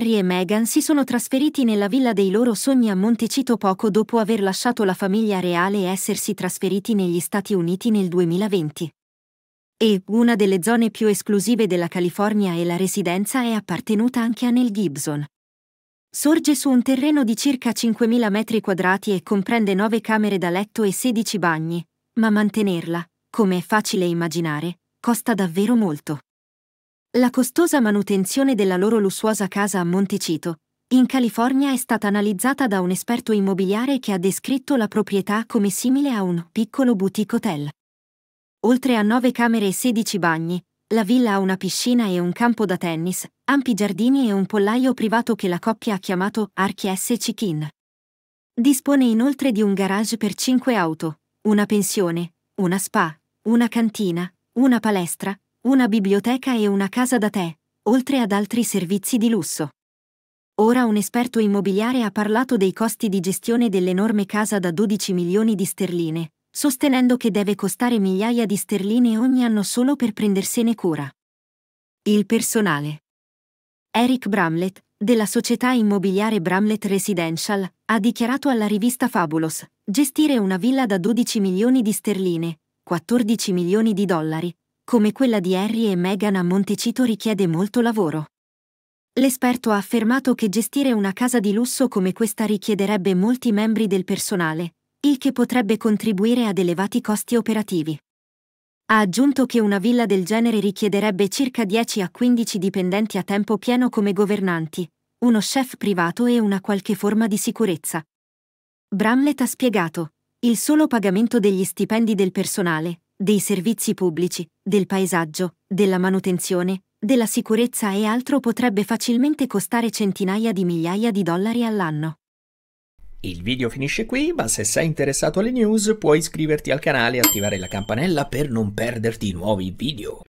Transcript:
Harry e Meghan si sono trasferiti nella villa dei loro sogni a Montecito poco dopo aver lasciato la famiglia reale e essersi trasferiti negli Stati Uniti nel 2020. E una delle zone più esclusive della California e la residenza è appartenuta anche a Nel Gibson. Sorge su un terreno di circa 5.000 metri quadrati e comprende 9 camere da letto e 16 bagni, ma mantenerla, come è facile immaginare, costa davvero molto. La costosa manutenzione della loro lussuosa casa a Montecito, in California, è stata analizzata da un esperto immobiliare che ha descritto la proprietà come simile a un piccolo boutique hotel. Oltre a 9 camere e 16 bagni, la villa ha una piscina e un campo da tennis, ampi giardini e un pollaio privato che la coppia ha chiamato Archi S. Chikin. Dispone inoltre di un garage per 5 auto, una pensione, una spa, una cantina, una palestra, una biblioteca e una casa da tè, oltre ad altri servizi di lusso. Ora un esperto immobiliare ha parlato dei costi di gestione dell'enorme casa da 12 milioni di sterline, sostenendo che deve costare migliaia di sterline ogni anno solo per prendersene cura. Il personale. Eric Bramlett, della società immobiliare Bramlett Residential, ha dichiarato alla rivista Fabulous, gestire una villa da 12 milioni di sterline, 14 milioni di dollari, come quella di Harry e Meghan a Montecito richiede molto lavoro. L'esperto ha affermato che gestire una casa di lusso come questa richiederebbe molti membri del personale, il che potrebbe contribuire ad elevati costi operativi. Ha aggiunto che una villa del genere richiederebbe circa 10 a 15 dipendenti a tempo pieno come governanti, uno chef privato e una qualche forma di sicurezza. Bramlett ha spiegato, il solo pagamento degli stipendi del personale, dei servizi pubblici, del paesaggio, della manutenzione, della sicurezza e altro potrebbe facilmente costare centinaia di migliaia di dollari all'anno. Il video finisce qui, ma se sei interessato alle news puoi iscriverti al canale e attivare la campanella per non perderti nuovi video.